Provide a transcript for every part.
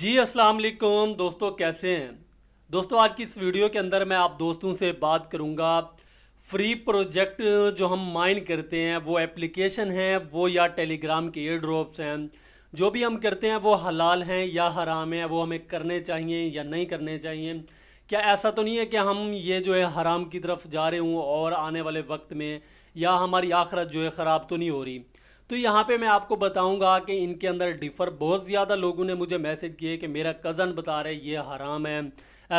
जी अस्सलाम वालेकुम दोस्तों कैसे हैं दोस्तों आज की इस वीडियो के अंदर मैं आप दोस्तों से बात करूंगा फ्री प्रोजेक्ट जो हम माइन करते हैं वो एप्लीकेशन है वो या टेलीग्राम के एयर ड्रॉप्स हैं जो भी हम करते हैं वो हलाल हैं या हराम हैं वो हमें करने चाहिए या नहीं करने चाहिए क्या ऐसा तो नहीं है कि हम ये जो है हराम की तरफ जा रहे हूँ और आने वाले वक्त में या हमारी आखरत जो है ख़राब तो नहीं हो रही तो यहाँ पे मैं आपको बताऊंगा कि इनके अंदर डिफ़र बहुत ज़्यादा लोगों ने मुझे मैसेज किए कि मेरा कज़न बता रहे ये हराम है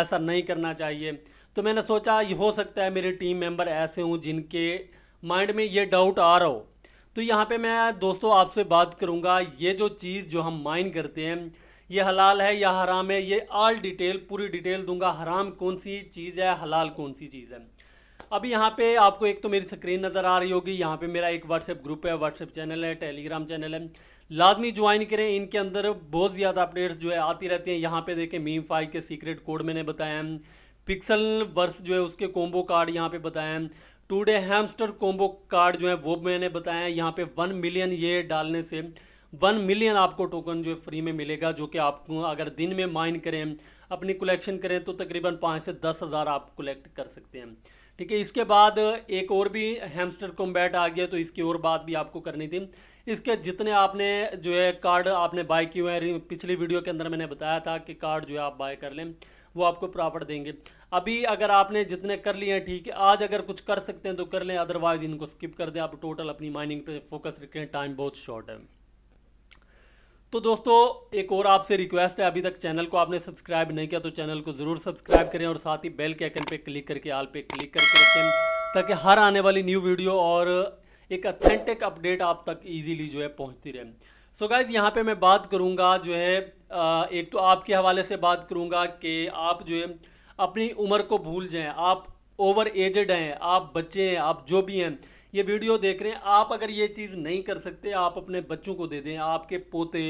ऐसा नहीं करना चाहिए तो मैंने सोचा ये हो सकता है मेरे टीम मेंबर ऐसे हों जिनके माइंड में ये डाउट आ रहा हो तो यहाँ पे मैं दोस्तों आपसे बात करूँगा ये जो चीज़ जो हम माइन करते हैं ये हलाल है या हराम है ये ऑल डिटेल पूरी डिटेल दूंगा हराम कौन सी चीज़ है हलाल कौन सी चीज़ है अभी यहाँ पे आपको एक तो मेरी स्क्रीन नज़र आ रही होगी यहाँ पे मेरा एक व्हाट्सएप ग्रुप है व्हाट्सएप चैनल है टेलीग्राम चैनल है लाजमी ज्वाइन करें इनके अंदर बहुत ज़्यादा अपडेट्स जो है आती रहती हैं यहाँ पे देखें मीम फाइव के सीक्रेट कोड मैंने बताया है पिक्सल वर्स जो है उसके कोम्बो कार्ड यहाँ पर बताया है टूडे हेमस्टर कोम्बो कार्ड जो है वो मैंने बताया है यहाँ पर वन मिलियन ये डालने से वन मिलियन आपको टोकन जो है फ्री में मिलेगा जो कि आप अगर दिन में माइन करें अपनी कलेक्शन करें तो तकरीबन पाँच से दस हज़ार आप कलेक्ट कर सकते हैं ठीक है इसके बाद एक और भी हैमस्टर कॉम्बैट आ गया तो इसकी और बात भी आपको करनी थी इसके जितने आपने जो है कार्ड आपने बाय किए हैं पिछली वीडियो के अंदर मैंने बताया था कि कार्ड जो है आप बाय कर लें वो आपको प्रॉफिट देंगे अभी अगर आपने जितने कर लिए हैं ठीक है आज अगर कुछ कर सकते हैं तो कर लें अदरवाइज इनको स्किप कर दें आप टोटल अपनी माइनिंग पे फोकस रखें टाइम बहुत शॉर्ट है तो दोस्तों एक और आपसे रिक्वेस्ट है अभी तक चैनल को आपने सब्सक्राइब नहीं किया तो चैनल को ज़रूर सब्सक्राइब करें और साथ ही बेल के आइकन पे क्लिक करके आल पे क्लिक करके रखें ताकि हर आने वाली न्यू वीडियो और एक अथेंटिक अपडेट आप तक इजीली जो है पहुंचती रहे सो so गाइज यहाँ पे मैं बात करूँगा जो है एक तो आपके हवाले से बात करूँगा कि आप जो है अपनी उम्र को भूल जाएँ आप ओवर एजड हैं आप बच्चे हैं आप जो भी हैं ये वीडियो देख रहे हैं आप अगर ये चीज़ नहीं कर सकते आप अपने बच्चों को दे दें आपके पोते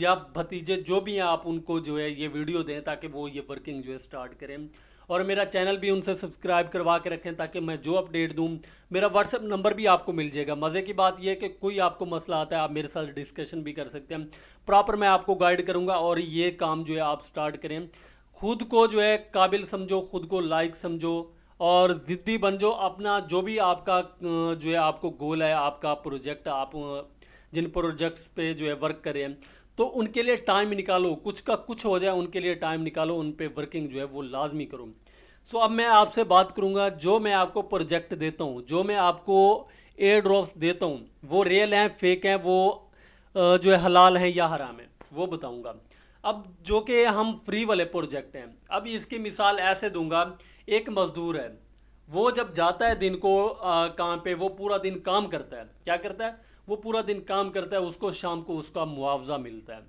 या भतीजे जो भी हैं आप उनको जो है ये वीडियो दें ताकि वो ये वर्किंग जो है स्टार्ट करें और मेरा चैनल भी उनसे सब्सक्राइब करवा के रखें ताकि मैं जो अपडेट दूँ मेरा व्हाट्सअप नंबर भी आपको मिल जाएगा मज़े की बात यह है कि कोई आपको मसला आता है आप मेरे साथ डिस्कशन भी कर सकते हैं प्रॉपर मैं आपको गाइड करूँगा और ये काम जो है आप स्टार्ट करें खुद को जो है काबिल समझो खुद को लाइक समझो और ज़िद्दी बन जाओ अपना जो भी आपका जो है आपको गोल है आपका प्रोजेक्ट आप जिन प्रोजेक्ट्स पे जो है वर्क करें तो उनके लिए टाइम निकालो कुछ का कुछ हो जाए उनके लिए टाइम निकालो उन पर वर्किंग जो है वो लाजमी करो सो अब मैं आपसे बात करूँगा जो मैं आपको प्रोजेक्ट देता हूँ जो मैं आपको एयर ड्रॉप्स देता हूँ वो रियल हैं फेक हैं वो जो है हलाल हैं या हराम हैं वो बताऊँगा अब जो कि हम फ्री वाले प्रोजेक्ट हैं अब इसकी मिसाल ऐसे दूंगा एक मज़दूर है वो जब जाता है दिन को काम पे वो पूरा दिन काम करता है क्या करता है वो पूरा दिन काम करता है उसको शाम को उसका मुआवजा मिलता है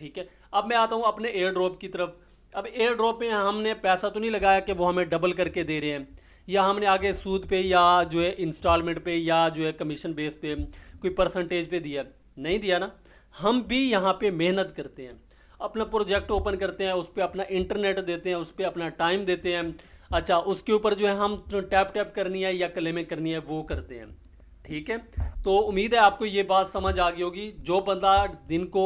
ठीक है अब मैं आता हूँ अपने एयर ड्रॉप की तरफ अब एयर ड्रॉप में हमने पैसा तो नहीं लगाया कि वो हमें डबल करके दे रहे हैं या हमने आगे सूद पे या जो है इंस्टॉलमेंट पे या जो है कमीशन बेस पे कोई परसेंटेज पे दिया नहीं दिया ना हम भी यहाँ पे मेहनत करते हैं अपना प्रोजेक्ट ओपन करते हैं उस पर अपना इंटरनेट देते हैं उस पर अपना टाइम देते हैं अच्छा उसके ऊपर जो है हम टैप टैप करनी है या में करनी है वो करते हैं ठीक है तो उम्मीद है आपको ये बात समझ आ गई होगी जो बंदा दिन को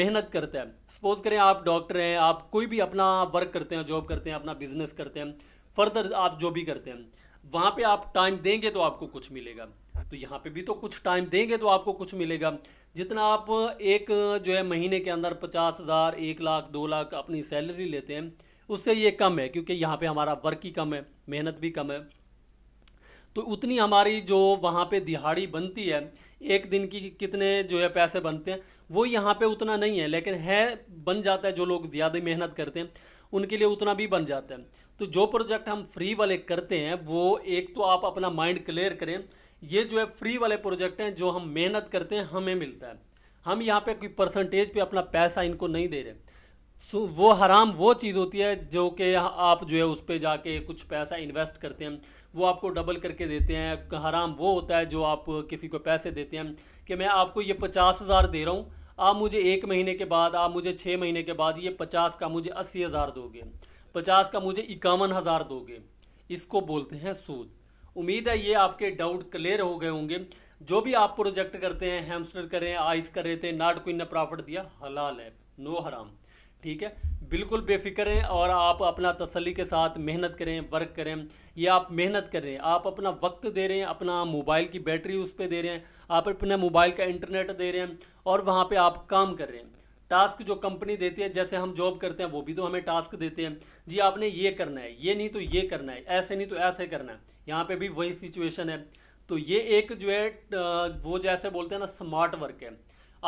मेहनत करता है सपोज करें आप डॉक्टर हैं आप कोई भी अपना वर्क करते हैं जॉब करते हैं अपना बिजनेस करते हैं फर्दर आप जो भी करते हैं वहाँ पे आप टाइम देंगे तो आपको कुछ मिलेगा तो यहाँ पे भी तो कुछ टाइम देंगे तो आपको कुछ मिलेगा जितना आप एक जो है महीने के अंदर पचास हज़ार एक लाख दो लाख अपनी सैलरी लेते हैं उससे ये कम है क्योंकि यहाँ पे हमारा वर्क ही कम है मेहनत भी कम है तो उतनी हमारी जो वहाँ पे दिहाड़ी बनती है एक दिन की कितने जो है पैसे बनते हैं वो यहाँ पे उतना नहीं है लेकिन है बन जाता है जो लोग ज़्यादा मेहनत करते हैं उनके लिए उतना भी बन जाता है तो जो प्रोजेक्ट हम फ्री वाले करते हैं वो एक तो आप अपना माइंड क्लियर करें ये जो है फ्री वाले प्रोजेक्ट हैं जो हम मेहनत करते हैं हमें मिलता है हम यहाँ पे कोई परसेंटेज पे अपना पैसा इनको नहीं दे रहे सो वो हराम वो चीज़ होती है जो कि आप जो है उस पर जाके कुछ पैसा इन्वेस्ट करते हैं वो आपको डबल करके देते हैं हराम वो होता है जो आप किसी को पैसे देते हैं कि मैं आपको ये पचास हज़ार दे रहा हूँ आप मुझे एक महीने के बाद आप मुझे छः महीने के बाद ये पचास का मुझे अस्सी हज़ार दोगे पचास का मुझे इक्यावन हज़ार दोगे इसको बोलते हैं सूद उम्मीद है ये आपके डाउट क्लियर हो गए होंगे जो भी आप प्रोजेक्ट करते हैं हेम्स्टर कर रहे हैं आइस कर रहे थे नाट कोई ने प्रॉफिट दिया हलाल है नो हराम ठीक है बिल्कुल बेफिक्र हैं और आप अपना तसली के साथ मेहनत करें वर्क करें ये आप मेहनत कर रहे हैं आप अपना वक्त दे रहे हैं अपना मोबाइल की बैटरी उस पर दे रहे हैं आप अपने मोबाइल का इंटरनेट दे रहे हैं और वहाँ पर आप काम कर रहे हैं टास्क जो कंपनी देती है जैसे हम जॉब करते हैं वो भी तो हमें टास्क देते हैं जी आपने ये करना है ये नहीं तो ये करना है ऐसे नहीं तो ऐसे करना है यहाँ पे भी वही सिचुएशन है तो ये एक जो है वो जैसे बोलते हैं ना स्मार्ट वर्क है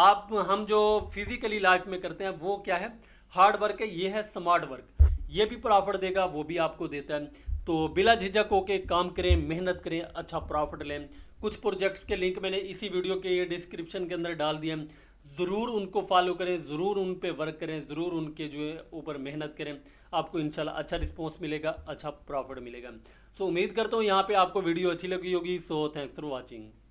आप हम जो फिजिकली लाइफ में करते हैं वो क्या है हार्ड वर्क है ये है स्मार्ट वर्क ये भी प्रॉफिट देगा वो भी आपको देता है तो बिला झिझक होके काम करें मेहनत करें अच्छा प्रॉफिट लें कुछ प्रोजेक्ट्स के लिंक मैंने इसी वीडियो के डिस्क्रिप्शन के अंदर डाल दिए हैं ज़रूर उनको फॉलो करें ज़रूर उन पर वर्क करें ज़रूर उनके जो है ऊपर मेहनत करें आपको इंशाल्लाह अच्छा रिस्पॉन्स मिलेगा अच्छा प्रॉफिट मिलेगा सो so, उम्मीद करता हूँ यहाँ पे आपको वीडियो अच्छी लगी होगी सो थैंक्स फॉर वॉचिंग